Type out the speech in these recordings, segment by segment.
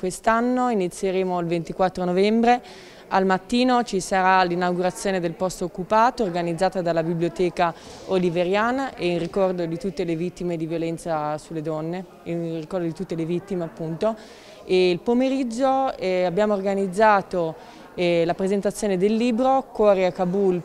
Quest'anno inizieremo il 24 novembre, al mattino ci sarà l'inaugurazione del posto occupato organizzata dalla Biblioteca Oliveriana e in ricordo di tutte le vittime di violenza sulle donne, in ricordo di tutte le vittime appunto. E il pomeriggio eh, abbiamo organizzato eh, la presentazione del libro Cuore a Kabul,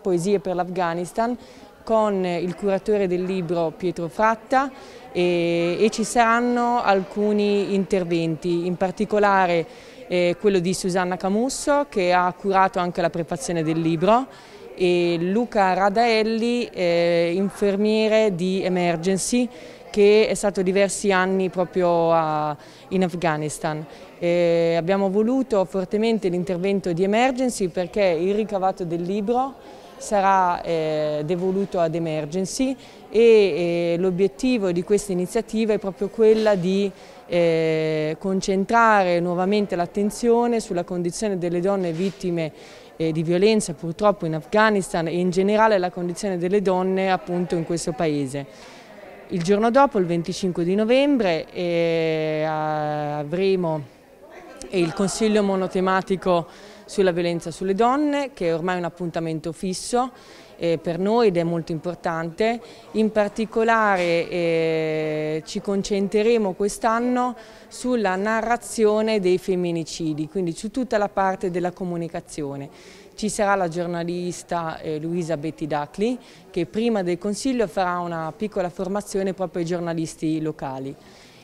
poesie per l'Afghanistan con il curatore del libro Pietro Fratta e, e ci saranno alcuni interventi, in particolare eh, quello di Susanna Camusso che ha curato anche la prefazione del libro e Luca Radaelli, eh, infermiere di Emergency che è stato diversi anni proprio a, in Afghanistan. Eh, abbiamo voluto fortemente l'intervento di Emergency perché il ricavato del libro sarà eh, devoluto ad Emergency e eh, l'obiettivo di questa iniziativa è proprio quella di eh, concentrare nuovamente l'attenzione sulla condizione delle donne vittime eh, di violenza purtroppo in Afghanistan e in generale la condizione delle donne appunto in questo paese. Il giorno dopo, il 25 di novembre, eh, avremo eh, il Consiglio monotematico sulla violenza sulle donne, che è ormai un appuntamento fisso eh, per noi ed è molto importante. In particolare eh, ci concentreremo quest'anno sulla narrazione dei femminicidi, quindi su tutta la parte della comunicazione. Ci sarà la giornalista eh, Luisa Betti Dacli che prima del Consiglio farà una piccola formazione proprio ai giornalisti locali.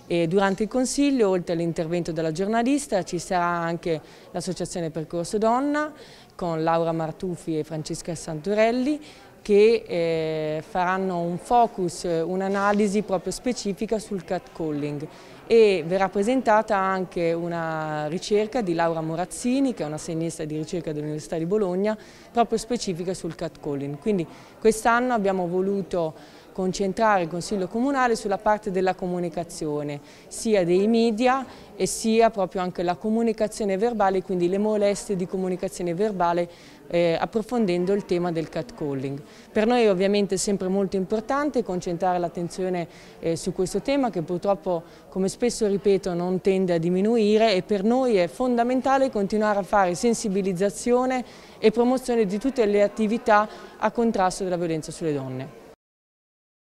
E durante il Consiglio, oltre all'intervento della giornalista, ci sarà anche l'Associazione Percorso Donna con Laura Martufi e Francesca Santorelli che eh, faranno un focus, un'analisi proprio specifica sul catcalling e verrà presentata anche una ricerca di Laura Morazzini, che è una segnista di ricerca dell'Università di Bologna, proprio specifica sul catcalling. Quindi quest'anno abbiamo voluto concentrare il Consiglio Comunale sulla parte della comunicazione, sia dei media e sia proprio anche la comunicazione verbale, quindi le molestie di comunicazione verbale eh, approfondendo il tema del catcalling. Per noi è ovviamente sempre molto importante concentrare l'attenzione eh, su questo tema che purtroppo, come spesso ripeto, non tende a diminuire e per noi è fondamentale continuare a fare sensibilizzazione e promozione di tutte le attività a contrasto della violenza sulle donne.